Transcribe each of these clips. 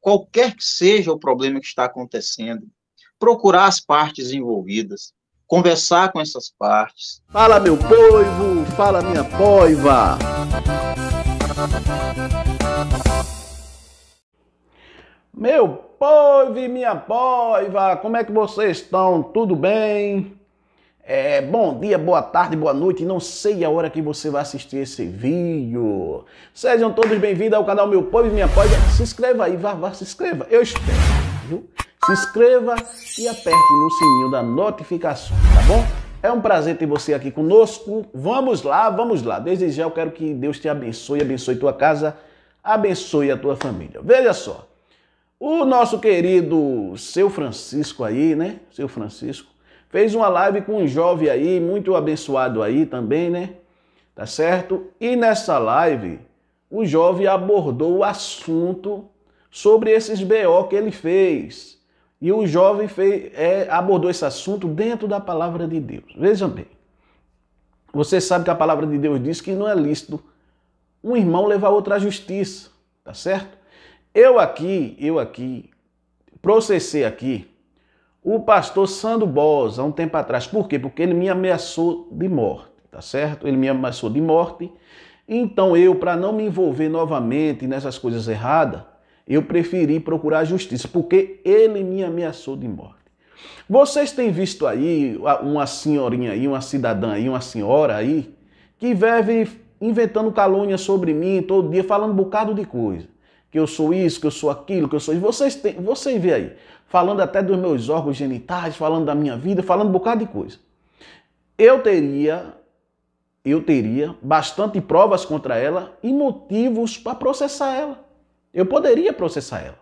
qualquer que seja o problema que está acontecendo, procurar as partes envolvidas, conversar com essas partes. Fala meu poivo, fala minha poiva. Meu povo e minha poiva, como é que vocês estão? Tudo bem? É, bom dia, boa tarde, boa noite. Não sei a hora que você vai assistir esse vídeo. Sejam todos bem-vindos ao canal Meu Povo e Minha Pós. Se inscreva aí, vá, vá, se inscreva. Eu espero, viu? Se inscreva e aperte no sininho da notificação, tá bom? É um prazer ter você aqui conosco. Vamos lá, vamos lá. Desde já eu quero que Deus te abençoe, abençoe tua casa, abençoe a tua família. Veja só, o nosso querido seu Francisco aí, né? Seu Francisco Fez uma live com um jovem aí, muito abençoado aí também, né? Tá certo? E nessa live, o jovem abordou o assunto sobre esses BO que ele fez. E o jovem fez, é, abordou esse assunto dentro da palavra de Deus. Veja bem. Você sabe que a palavra de Deus diz que não é lícito um irmão levar outro à justiça, tá certo? Eu aqui, eu aqui, processei aqui o pastor Sandro Bosa, há um tempo atrás. Por quê? Porque ele me ameaçou de morte, tá certo? Ele me ameaçou de morte. Então eu, para não me envolver novamente nessas coisas erradas, eu preferi procurar a justiça, porque ele me ameaçou de morte. Vocês têm visto aí uma senhorinha aí, uma cidadã aí, uma senhora aí, que vive inventando calúnia sobre mim todo dia, falando um bocado de coisa que eu sou isso, que eu sou aquilo, que eu sou isso. Vocês, têm, vocês vê aí, falando até dos meus órgãos genitais, falando da minha vida, falando um bocado de coisa. Eu teria, eu teria bastante provas contra ela e motivos para processar ela. Eu poderia processar ela.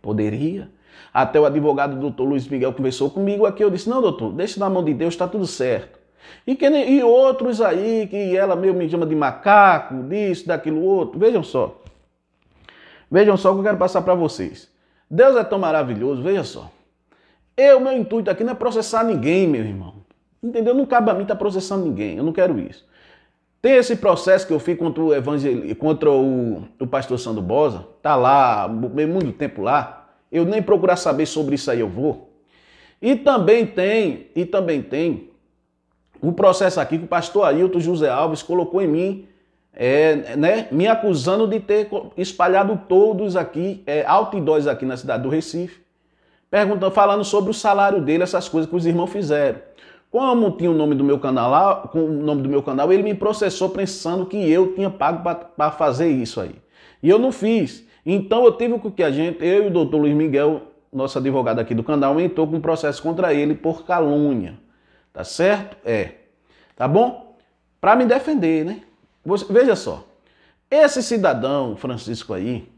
Poderia. Até o advogado doutor Luiz Miguel conversou comigo aqui. Eu disse: Não, doutor, deixa na mão de Deus, está tudo certo. E, que, e outros aí que ela meio me chama de macaco, disso, daquilo outro. Vejam só. Vejam só o que eu quero passar para vocês. Deus é tão maravilhoso, veja só. Eu, meu intuito aqui não é processar ninguém, meu irmão. Entendeu? Não cabe a mim estar tá processando ninguém. Eu não quero isso. Tem esse processo que eu fiz contra o evangel... contra o, o pastor Sandro Bosa, tá lá, muito tempo lá. Eu nem procurar saber sobre isso aí eu vou. E também tem, e também tem o processo aqui que o pastor Ailton José Alves colocou em mim é, né, me acusando de ter espalhado todos aqui, é, outdoors aqui na cidade do Recife, perguntando, falando sobre o salário dele, essas coisas que os irmãos fizeram. Como tinha o nome do meu canal lá, com o nome do meu canal, ele me processou pensando que eu tinha pago para fazer isso aí. E eu não fiz. Então eu tive o que a gente, eu e o doutor Luiz Miguel, nosso advogado aqui do canal, entrou com um processo contra ele por calúnia. Tá certo? É. Tá bom? Para me defender, né? veja só, esse cidadão Francisco aí,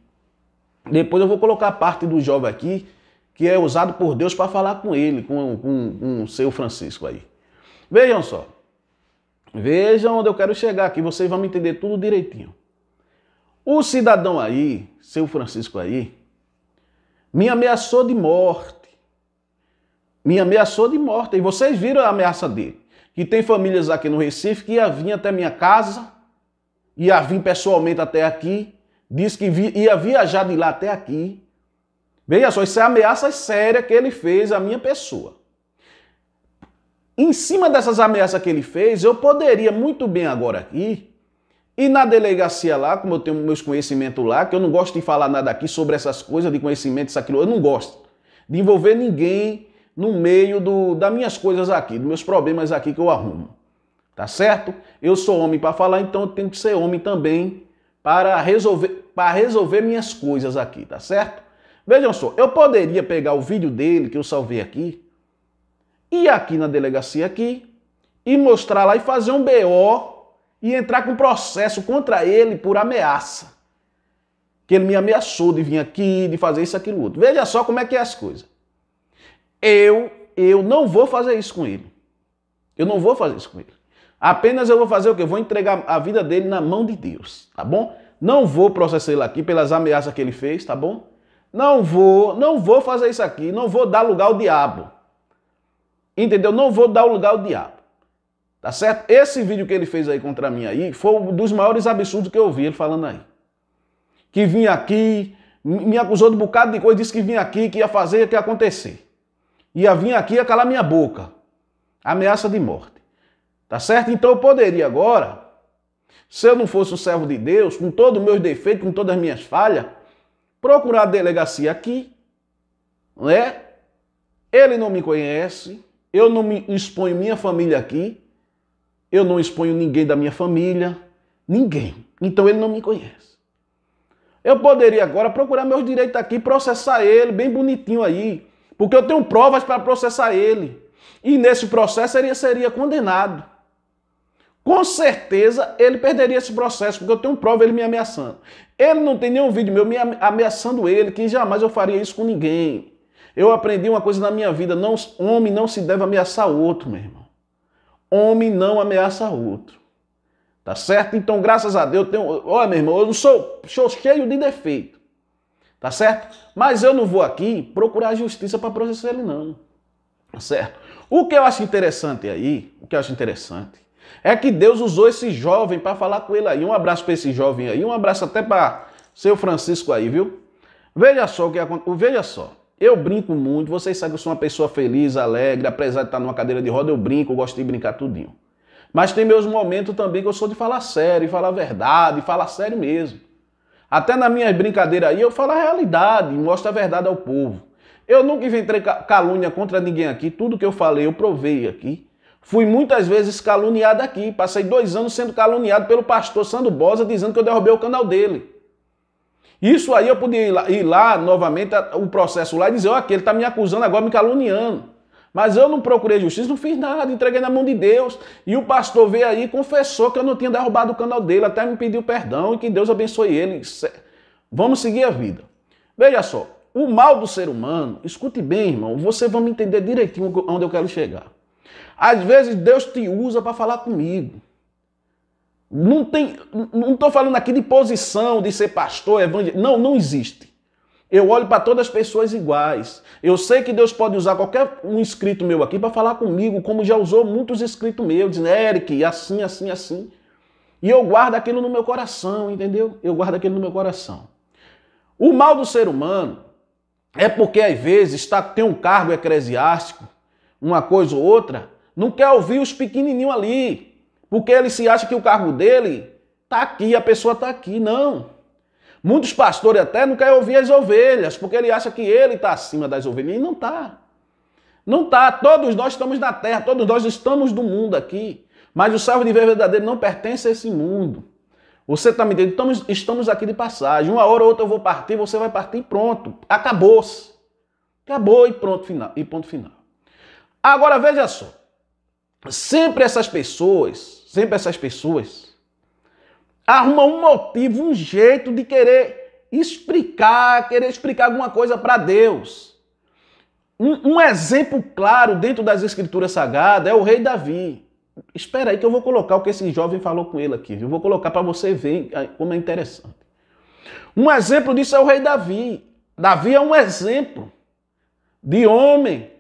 depois eu vou colocar a parte do jovem aqui, que é usado por Deus para falar com ele, com, com, com o seu Francisco aí. Vejam só. Vejam onde eu quero chegar aqui, vocês vão entender tudo direitinho. O cidadão aí, seu Francisco aí, me ameaçou de morte. Me ameaçou de morte. E vocês viram a ameaça dele. Que tem famílias aqui no Recife que ia vir até minha casa ia vir pessoalmente até aqui, disse que ia viajar de lá até aqui. Veja só, isso é ameaça séria que ele fez à minha pessoa. Em cima dessas ameaças que ele fez, eu poderia muito bem agora aqui e na delegacia lá, como eu tenho meus conhecimentos lá, que eu não gosto de falar nada aqui sobre essas coisas de conhecimento, isso, aquilo, eu não gosto de envolver ninguém no meio do, das minhas coisas aqui, dos meus problemas aqui que eu arrumo. Tá certo? Eu sou homem para falar, então eu tenho que ser homem também para resolver, para resolver minhas coisas aqui, tá certo? Vejam só, eu poderia pegar o vídeo dele que eu salvei aqui, ir aqui na delegacia aqui e mostrar lá e fazer um BO e entrar com processo contra ele por ameaça. Que ele me ameaçou de vir aqui, de fazer isso, aquilo, outro. Veja só como é que é as coisas. Eu, eu não vou fazer isso com ele. Eu não vou fazer isso com ele. Apenas eu vou fazer o que? vou entregar a vida dele na mão de Deus, tá bom? Não vou processar ele aqui pelas ameaças que ele fez, tá bom? Não vou, não vou fazer isso aqui, não vou dar lugar ao diabo. Entendeu? Não vou dar lugar ao diabo. Tá certo? Esse vídeo que ele fez aí contra mim aí foi um dos maiores absurdos que eu vi ele falando aí. Que vinha aqui, me acusou de um bocado de coisa, disse que vinha aqui, que ia fazer, que ia acontecer. Ia vir aqui, ia calar minha boca. Ameaça de morte. Tá certo? Então eu poderia agora, se eu não fosse um servo de Deus, com todos os meus defeitos, com todas as minhas falhas, procurar a delegacia aqui, né? Ele não me conhece, eu não me exponho minha família aqui, eu não exponho ninguém da minha família, ninguém. Então ele não me conhece. Eu poderia agora procurar meus direitos aqui, processar ele bem bonitinho aí, porque eu tenho provas para processar ele. E nesse processo ele seria condenado com certeza ele perderia esse processo, porque eu tenho prova ele me ameaçando. Ele não tem nenhum vídeo meu me ameaçando ele, que jamais eu faria isso com ninguém. Eu aprendi uma coisa na minha vida, não, homem não se deve ameaçar outro, meu irmão. Homem não ameaça outro. Tá certo? Então, graças a Deus, eu tenho, olha, meu irmão, eu não sou, sou cheio de defeito. Tá certo? Mas eu não vou aqui procurar justiça para processar ele não. Tá certo? O que eu acho interessante aí, o que eu acho interessante é que Deus usou esse jovem para falar com ele aí. Um abraço para esse jovem aí, um abraço até para seu Francisco aí, viu? Veja só o que aconteceu. Veja só. Eu brinco muito, vocês sabem que eu sou uma pessoa feliz, alegre, apesar de estar numa cadeira de roda, eu brinco, eu gosto de brincar tudinho. Mas tem meus momentos também que eu sou de falar sério, falar verdade, falar sério mesmo. Até na minhas brincadeiras aí eu falo a realidade, mostro a verdade ao povo. Eu nunca inventei calúnia contra ninguém aqui, tudo que eu falei eu provei aqui. Fui muitas vezes caluniado aqui. Passei dois anos sendo caluniado pelo pastor Sandro Bosa, dizendo que eu derrubei o canal dele. Isso aí eu podia ir lá, ir lá novamente, o processo lá, e dizer: ó, ele está me acusando agora, me caluniando. Mas eu não procurei justiça, não fiz nada, entreguei na mão de Deus. E o pastor veio aí e confessou que eu não tinha derrubado o canal dele, até me pediu perdão e que Deus abençoe ele. Vamos seguir a vida. Veja só, o mal do ser humano, escute bem, irmão, você vai me entender direitinho onde eu quero chegar. Às vezes Deus te usa para falar comigo. Não tem, não estou falando aqui de posição, de ser pastor, evangelho. Não, não existe. Eu olho para todas as pessoas iguais. Eu sei que Deus pode usar qualquer um escrito meu aqui para falar comigo, como já usou muitos escritos meus, dizendo, Eric, assim, assim, assim. E eu guardo aquilo no meu coração, entendeu? Eu guardo aquilo no meu coração. O mal do ser humano é porque, às vezes, está, tem um cargo eclesiástico, uma coisa ou outra, não quer ouvir os pequenininhos ali, porque ele se acha que o cargo dele está aqui, a pessoa está aqui. Não. Muitos pastores até não querem ouvir as ovelhas, porque ele acha que ele está acima das ovelhas. E não está. Não está. Todos nós estamos na terra, todos nós estamos do mundo aqui. Mas o salvo de verdadeiro não pertence a esse mundo. Você está me entendendo? Estamos, estamos aqui de passagem. Uma hora ou outra eu vou partir, você vai partir e pronto. Acabou-se. Acabou e pronto, final. E ponto final. Agora veja só. Sempre essas pessoas, sempre essas pessoas arrumam um motivo, um jeito de querer explicar, querer explicar alguma coisa para Deus. Um, um, exemplo claro dentro das escrituras sagradas é o rei Davi. Espera aí que eu vou colocar o que esse jovem falou com ele aqui. Eu vou colocar para você ver como é interessante. Um exemplo disso é o rei Davi. Davi é um exemplo de homem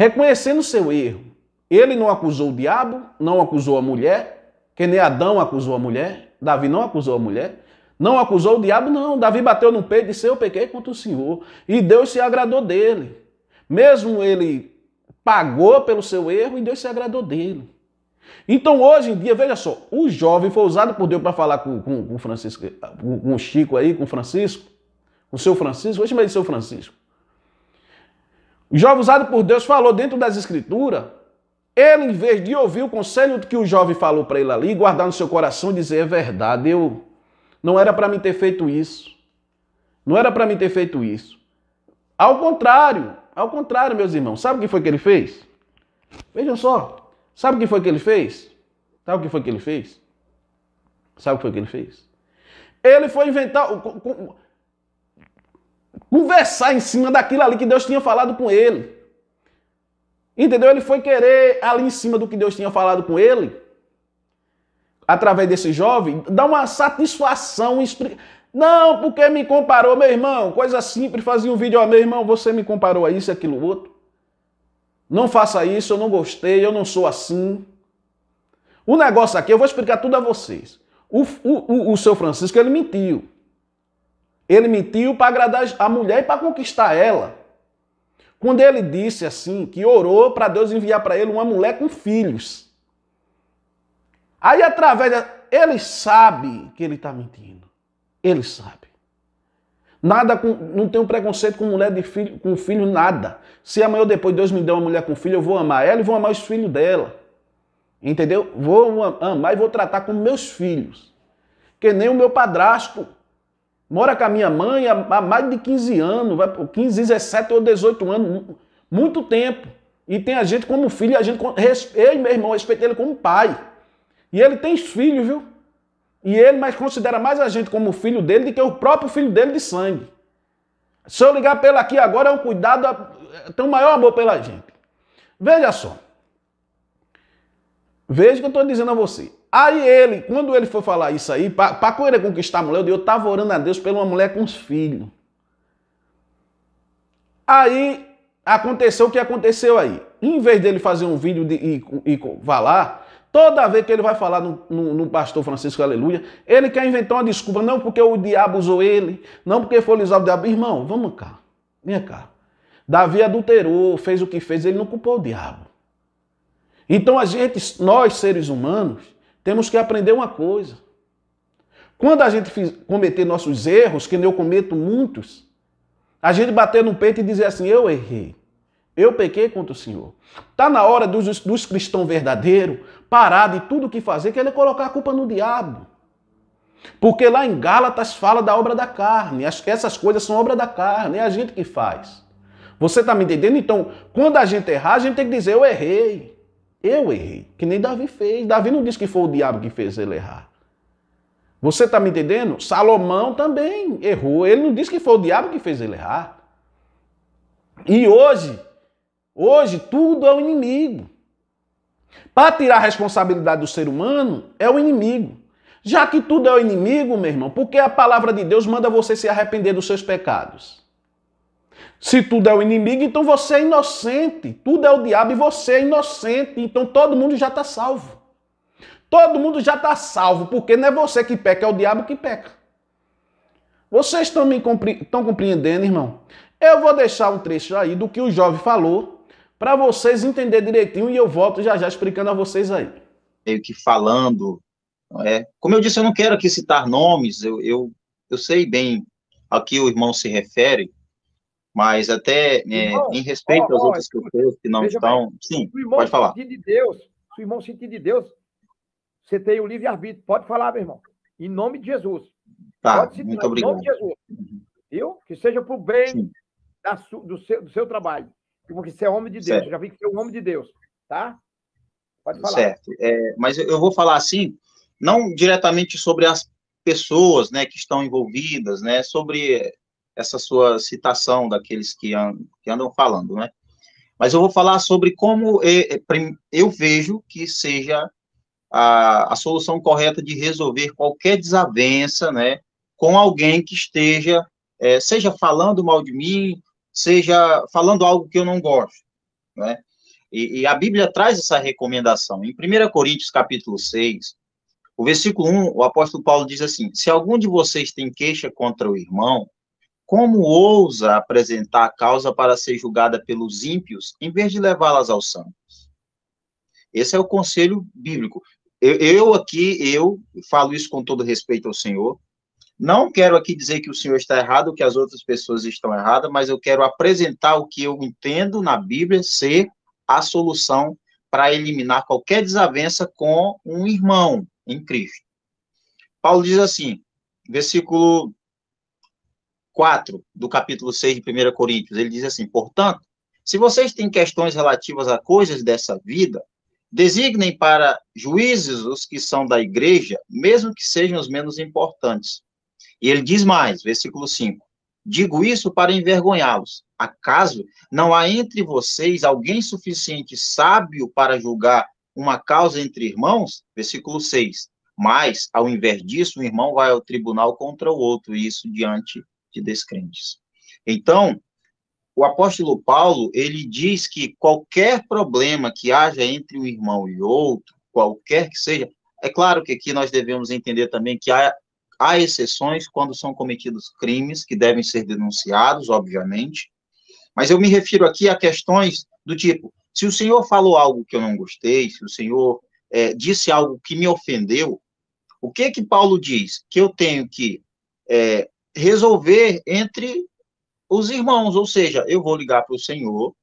reconhecendo seu erro. Ele não acusou o diabo, não acusou a mulher, que nem Adão acusou a mulher, Davi não acusou a mulher, não acusou o diabo, não. Davi bateu no peito e disse: Eu pequei contra o Senhor. E Deus se agradou dele. Mesmo ele pagou pelo seu erro e Deus se agradou dele. Então, hoje em dia, veja só, o jovem foi usado por Deus para falar com, com, com Francisco, com, com Chico aí, com Francisco, com o seu Francisco, vou chamar de seu Francisco jovem usado por Deus falou dentro das escrituras, ele, em vez de ouvir o conselho que o jovem falou para ele ali, guardar no seu coração e dizer: é verdade, eu não era para mim ter feito isso. Não era para mim ter feito isso. Ao contrário, ao contrário, meus irmãos, sabe o que foi que ele fez? Vejam só, sabe o que foi que ele fez? Sabe o que foi que ele fez? Sabe o que foi que ele fez? Ele foi inventar conversar em cima daquilo ali que Deus tinha falado com ele. Entendeu? Ele foi querer, ali em cima do que Deus tinha falado com ele, através desse jovem, dar uma satisfação. Explica... Não, porque me comparou, meu irmão. Coisa simples, fazia um vídeo, ó, meu irmão, você me comparou a isso, aquilo, outro. Não faça isso, eu não gostei, eu não sou assim. O negócio aqui, eu vou explicar tudo a vocês. O, o, o, o seu Francisco, ele mentiu. Ele mentiu para agradar a mulher e para conquistar ela. Quando ele disse assim, que orou para Deus enviar para ele uma mulher com filhos. Aí, através. Da... Ele sabe que ele está mentindo. Ele sabe. Nada com, não um preconceito com mulher de filho, com filho, nada. Se amanhã ou depois Deus me der uma mulher com filho, eu vou amar ela e vou amar os filhos dela. Entendeu? Vou amar e vou tratar como meus filhos. Que nem o meu padrasto. Mora com a minha mãe há mais de 15 anos, 15, 17 ou 18 anos, muito tempo. E tem a gente como filho, a gente, eu e meu irmão, respeita ele como pai. E ele tem filhos, viu? E ele, mas considera mais a gente como filho dele do que o próprio filho dele de sangue. Se eu ligar pela aqui agora, é um cuidado, é, é, tem um maior amor pela gente. Veja só. Veja o que eu estou dizendo a você. Aí ele, quando ele foi falar isso aí, para querer conquistar a mulher, eu estava orando a Deus pela uma mulher com os filhos. Aí aconteceu o que aconteceu aí. Em vez dele fazer um vídeo de, e, e falar, toda vez que ele vai falar no, no, no, pastor Francisco Aleluia, ele quer inventar uma desculpa, não porque o diabo usou ele, não porque foi usado o diabo. Irmão, vamos cá, minha cá. Davi adulterou, fez o que fez, ele não culpou o diabo. Então a gente, nós seres humanos, temos que aprender uma coisa. Quando a gente cometer nossos erros, que eu cometo muitos, a gente bater no peito e dizer assim: eu errei, eu pequei contra o Senhor. Está na hora dos, dos cristãos verdadeiros parar de tudo o que fazer, que é colocar a culpa no diabo. Porque lá em Gálatas fala da obra da carne, essas coisas são obra da carne, é a gente que faz. Você está me entendendo? Então, quando a gente errar, a gente tem que dizer: eu errei. Eu errei, que nem Davi fez. Davi não disse que foi o diabo que fez ele errar. Você está me entendendo? Salomão também errou. Ele não disse que foi o diabo que fez ele errar. E hoje, hoje tudo é o inimigo. Para tirar a responsabilidade do ser humano, é o inimigo. Já que tudo é o inimigo, meu irmão, porque a palavra de Deus manda você se arrepender dos seus pecados. Se tudo é o inimigo, então você é inocente. Tudo é o diabo e você é inocente. Então todo mundo já está salvo. Todo mundo já está salvo, porque não é você que peca, é o diabo que peca. Vocês estão me compre... estão compreendendo, irmão? Eu vou deixar um trecho aí do que o jovem falou, para vocês entenderem direitinho, e eu volto já já explicando a vocês aí. Meio que falando, é? Como eu disse, eu não quero aqui citar nomes, eu, eu, eu sei bem a que o irmão se refere, mas até é, irmão, é, em respeito ó, às ó, outras escuta, pessoas que não estão. Bem, sim, pode falar. De Deus, se o irmão sentir de Deus, você tem o livre-arbítrio. Pode falar, meu irmão. Em nome de Jesus. Tá, pode muito obrigado. Em nome de Jesus. Uhum. Viu? Que seja para o bem da, do, seu, do seu trabalho. Porque você é homem de Deus. Eu já vi que você é um homem de Deus. Tá? Pode falar. Certo. É, mas eu vou falar assim, não diretamente sobre as pessoas né, que estão envolvidas, né, sobre essa sua citação daqueles que, and, que andam falando, né? Mas eu vou falar sobre como eu vejo que seja a, a solução correta de resolver qualquer desavença, né, com alguém que esteja, é, seja falando mal de mim, seja falando algo que eu não gosto, né? E, e, a Bíblia traz essa recomendação. Em 1 Coríntios, capítulo 6, o versículo 1, o apóstolo Paulo diz assim: Se algum de vocês tem queixa contra o irmão, como ousa apresentar a causa para ser julgada pelos ímpios, em vez de levá-las ao santos? Esse é o conselho bíblico. Eu, eu aqui, eu falo isso com todo respeito ao Senhor, não quero aqui dizer que o senhor está errado, que as outras pessoas estão erradas, mas eu quero apresentar o que eu entendo na Bíblia ser a solução para eliminar qualquer desavença com um irmão em Cristo. Paulo diz assim, versículo 4 do capítulo 6 de 1 Coríntios, ele diz assim: Portanto, se vocês têm questões relativas a coisas dessa vida, designem para juízes os que são da igreja, mesmo que sejam os menos importantes. E ele diz mais, versículo 5: Digo isso para envergonhá-los. Acaso não há entre vocês alguém suficiente sábio para julgar uma causa entre irmãos? Versículo 6. Mas, ao invés disso, um irmão vai ao tribunal contra o outro, e isso diante de descrentes. Então, o apóstolo Paulo, ele diz que qualquer problema que haja entre um irmão e outro, qualquer que seja, é claro que aqui nós devemos entender também que há, há exceções quando são cometidos crimes que devem ser denunciados, obviamente, mas eu me refiro aqui a questões do tipo, se o senhor falou algo que eu não gostei, se o senhor é, disse algo que me ofendeu, o que que Paulo diz? Que eu tenho que é, resolver entre os irmãos, ou seja, eu vou ligar para o Senhor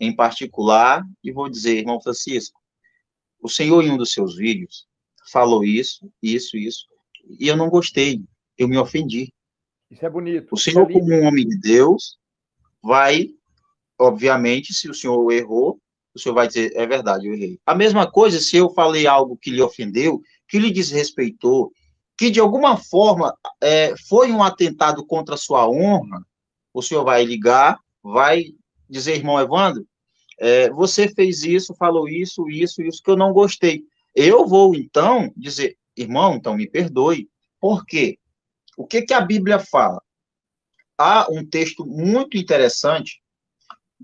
em particular e vou dizer, irmão Francisco, o Senhor em um dos seus vídeos falou isso, isso, isso, e eu não gostei, eu me ofendi. Isso é bonito. O Senhor, é como um homem de Deus, vai, obviamente, se o Senhor errou, o Senhor vai dizer, é verdade, eu errei. A mesma coisa se eu falei algo que lhe ofendeu, que lhe desrespeitou, que de alguma forma é, foi um atentado contra a sua honra, o senhor vai ligar, vai dizer, irmão Evandro, é, você fez isso, falou isso, isso, isso que eu não gostei. Eu vou então dizer, irmão, então me perdoe. Por quê? O que, que a Bíblia fala? Há um texto muito interessante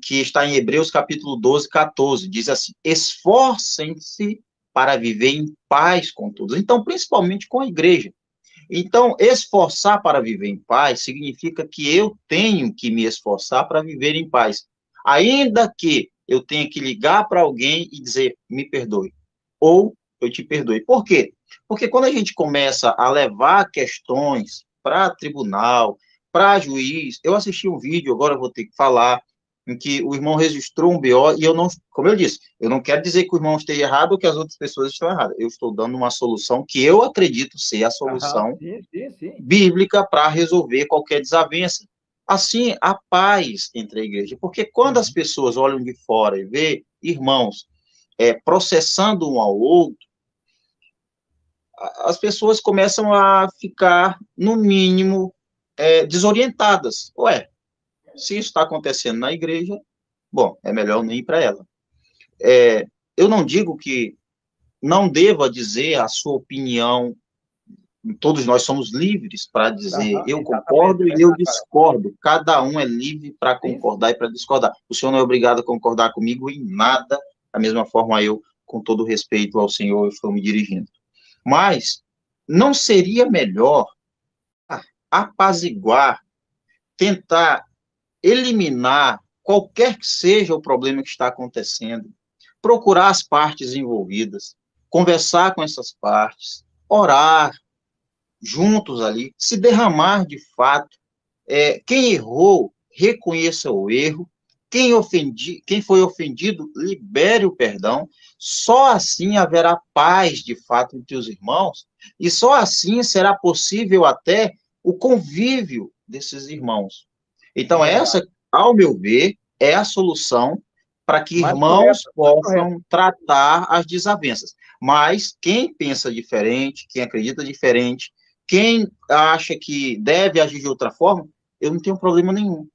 que está em Hebreus capítulo 12, 14, diz assim: esforcem-se para viver em paz com todos. Então, principalmente com a igreja. Então, esforçar para viver em paz significa que eu tenho que me esforçar para viver em paz. Ainda que eu tenha que ligar para alguém e dizer, me perdoe. Ou eu te perdoe. Por quê? Porque quando a gente começa a levar questões para tribunal, para juiz, eu assisti um vídeo, agora vou ter que falar, em que o irmão registrou um BO e eu não, como eu disse, eu não quero dizer que o irmão esteja errado ou que as outras pessoas estão erradas. Eu estou dando uma solução que eu acredito ser a solução sim, sim, sim. bíblica para resolver qualquer desavença. Assim, a paz entre a igreja, porque quando as uhum. pessoas olham de fora e vê irmãos é, processando um ao outro, as pessoas começam a ficar, no mínimo, é, desorientadas. Ué, se isso está acontecendo na igreja, bom, é melhor nem ir para ela. É, eu não digo que não deva dizer a sua opinião. Todos nós somos livres para dizer uhum, eu concordo e é eu discordo. Cada um é livre para concordar Sim. e para discordar. O senhor não é obrigado a concordar comigo em nada. Da mesma forma, eu, com todo respeito ao senhor, estou me dirigindo. Mas não seria melhor ah, apaziguar, tentar eliminar qualquer que seja o problema que está acontecendo, procurar as partes envolvidas, conversar com essas partes, orar juntos ali, se derramar de fato. É, quem errou, reconheça o erro. Quem, ofendi, quem foi ofendido, libere o perdão. Só assim haverá paz de fato entre os irmãos, e só assim será possível até o convívio desses irmãos. Então, é. essa, ao meu ver, é a solução para que Mas irmãos correto, possam correto. tratar as desavenças. Mas quem pensa diferente, quem acredita diferente, quem acha que deve agir de outra forma, eu não tenho problema nenhum.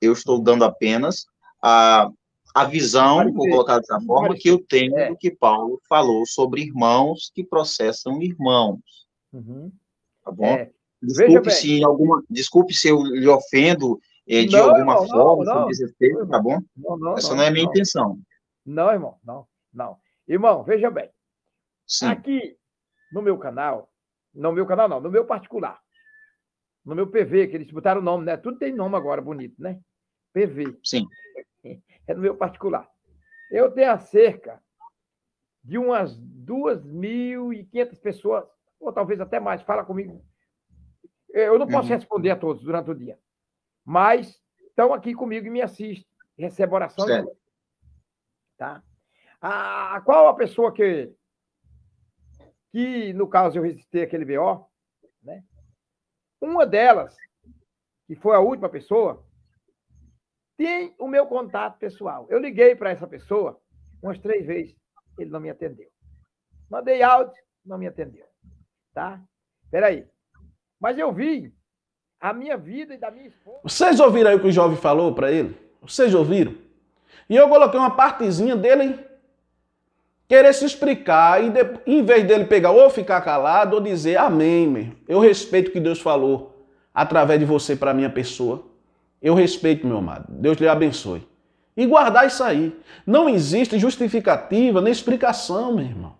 Eu estou dando apenas a, a visão, vou colocar dessa forma, que eu tenho é. do que Paulo falou sobre irmãos que processam irmãos. Uhum. Tá bom? É. Desculpe, se alguma, desculpe se eu lhe ofendo de não, alguma irmão, forma, não, não. Desespero, tá bom? Não, não, Essa não, é a minha intenção. Não, irmão, não, não. Irmão, veja bem. Sim. Aqui no meu canal, no meu canal não, no meu particular, no meu PV, que eles botaram o nome, né? Tudo tem nome agora bonito, né? PV. Sim. É no meu particular. Eu tenho a cerca de umas 2.500 pessoas, ou talvez até mais, fala comigo. Eu não posso uhum. responder a todos durante o dia mas estão aqui comigo e me assistem. Recebo oração. Certo. Tá? A, qual a pessoa que, que, no caso, eu registrei aquele BO? Né? Uma delas, que foi a última pessoa, tem o meu contato pessoal. Eu liguei para essa pessoa umas três vezes, ele não me atendeu. Mandei áudio, não me atendeu. Tá? Peraí. Mas eu vi a minha vida e da minha esposa. Vocês ouviram aí o que o jovem falou para ele? Vocês ouviram? E eu coloquei uma partezinha dele querer se explicar e de, em vez dele pegar ou ficar calado ou dizer amém, meu. eu respeito o que Deus falou através de você para minha pessoa. Eu respeito, meu amado. Deus lhe abençoe. E guardar isso aí. Não existe justificativa nem explicação, meu irmão.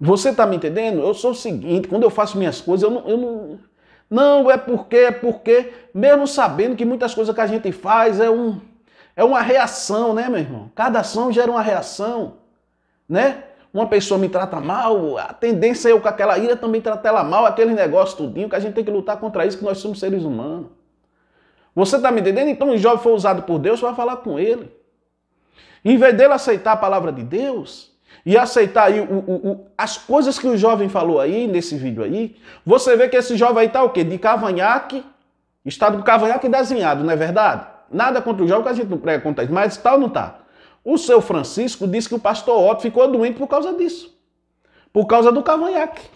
Você está me entendendo? Eu sou o seguinte, quando eu faço minhas coisas, eu não, eu não não, é porque, é porque, mesmo sabendo que muitas coisas que a gente faz é, um, é uma reação, né, meu irmão? Cada ação gera uma reação, né? Uma pessoa me trata mal, a tendência é eu com aquela ira também tratar ela mal, aquele negócio tudinho, que a gente tem que lutar contra isso, que nós somos seres humanos. Você está me entendendo? Então, o jovem foi usado por Deus, vai falar com ele. Em vez dele aceitar a palavra de Deus, e aceitar aí o, o, o, as coisas que o jovem falou aí nesse vídeo aí, você vê que esse jovem aí tá o quê? De cavanhaque, está do cavanhaque desenhado, não é verdade? Nada contra o jovem que a gente não prega contra isso, mas tal não tá. O seu Francisco disse que o pastor Otto ficou doente por causa disso. Por causa do cavanhaque.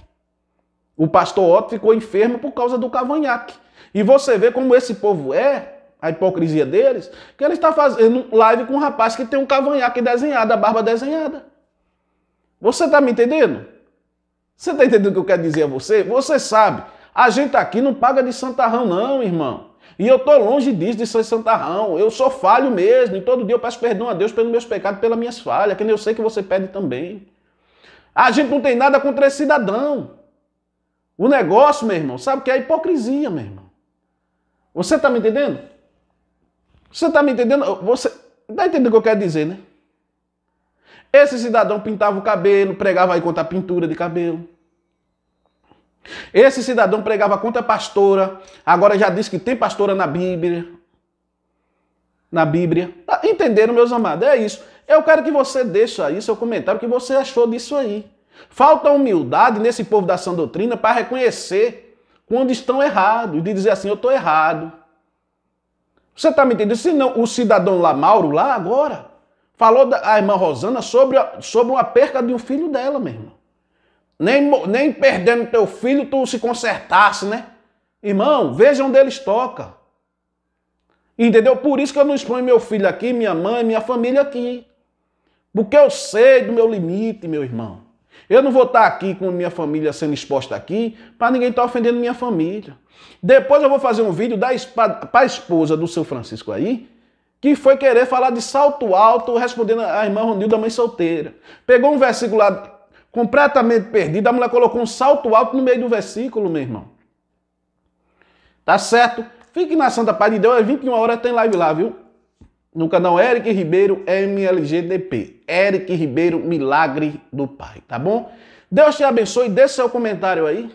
O pastor Otto ficou enfermo por causa do cavanhaque. E você vê como esse povo é, a hipocrisia deles, que ele está fazendo live com um rapaz que tem um cavanhaque desenhado, a barba desenhada. Você está me entendendo? Você está entendendo o que eu quero dizer a você? Você sabe, a gente aqui não paga de santarrão, não, irmão. E eu estou longe disso, de ser santarrão. Eu sou falho mesmo. E todo dia eu peço perdão a Deus pelos meus pecados, pelas minhas falhas, que eu sei que você pede também. A gente não tem nada contra esse cidadão. O negócio, meu irmão, sabe que é a hipocrisia, meu irmão. Você está me entendendo? Você está me entendendo? Você está entendendo o que eu quero dizer, né? Esse cidadão pintava o cabelo, pregava aí contra a pintura de cabelo. Esse cidadão pregava contra a pastora, agora já diz que tem pastora na Bíblia. Na Bíblia. Tá, entenderam, meus amados? É isso. Eu quero que você deixe aí seu comentário, o que você achou disso aí. Falta humildade nesse povo da sã doutrina para reconhecer quando estão errados, de dizer assim, eu estou errado. Você está me entendendo? Se não, o cidadão lá, Mauro, lá agora, Falou da, a irmã Rosana sobre, a, sobre a perca de um filho dela, meu irmão. Nem, nem perdendo teu filho, tu se consertasse, né? Irmão, veja onde eles toca. Entendeu? Por isso que eu não exponho meu filho aqui, minha mãe, minha família aqui. Porque eu sei do meu limite, meu irmão. Eu não vou estar aqui com minha família sendo exposta aqui para ninguém estar ofendendo minha família. Depois eu vou fazer um vídeo para a esposa do seu Francisco aí, que foi querer falar de salto alto, respondendo a irmã Ronilda, mãe solteira. Pegou um versículo lá completamente perdido, a mulher colocou um salto alto no meio do versículo, meu irmão. Tá certo? Fique na Santa Paz de Deus, às é 21 horas tem live lá, viu? No canal Eric Ribeiro MLGDP. Eric Ribeiro Milagre do Pai, tá bom? Deus te abençoe, deixe seu comentário aí.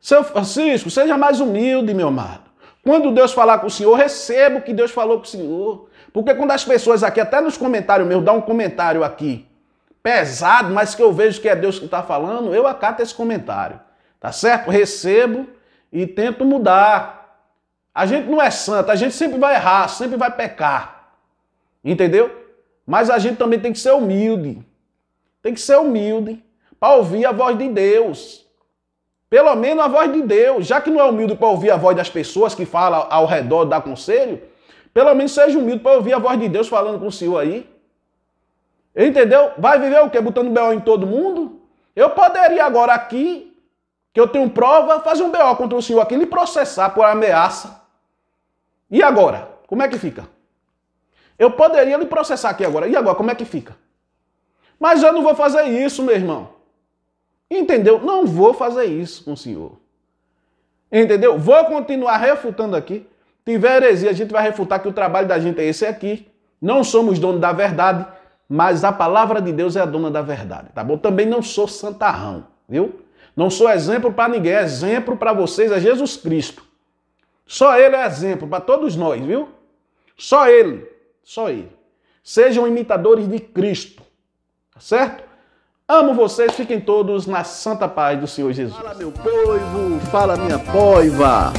Seu Francisco, seja mais humilde, meu amado. Quando Deus falar com o Senhor, receba o que Deus falou com o Senhor. Porque quando as pessoas aqui, até nos comentários meus, dá um comentário aqui pesado, mas que eu vejo que é Deus que está falando, eu acato esse comentário. Tá certo? Recebo e tento mudar. A gente não é santo, a gente sempre vai errar, sempre vai pecar. Entendeu? Mas a gente também tem que ser humilde. Tem que ser humilde para ouvir a voz de Deus. Pelo menos a voz de Deus, já que não é humilde para ouvir a voz das pessoas que falam ao redor, dá conselho, pelo menos seja humilde para ouvir a voz de Deus falando com o Senhor aí. Entendeu? Vai viver o quê? Botando BO em todo mundo? Eu poderia agora aqui, que eu tenho prova, fazer um BO contra o senhor aqui, lhe processar por ameaça. E agora? Como é que fica? Eu poderia lhe processar aqui agora. E agora? Como é que fica? Mas eu não vou fazer isso, meu irmão. Entendeu? Não vou fazer isso com o senhor. Entendeu? Vou continuar refutando aqui. Tiver heresia, a gente vai refutar que o trabalho da gente é esse aqui. Não somos dono da verdade, mas a palavra de Deus é a dona da verdade, tá bom? Também não sou santarrão, viu? Não sou exemplo para ninguém, exemplo para vocês é Jesus Cristo. Só ele é exemplo para todos nós, viu? Só ele, só ele. Sejam imitadores de Cristo, tá certo? Amo vocês, fiquem todos na santa paz do Senhor Jesus. Fala meu povo, fala minha poiva.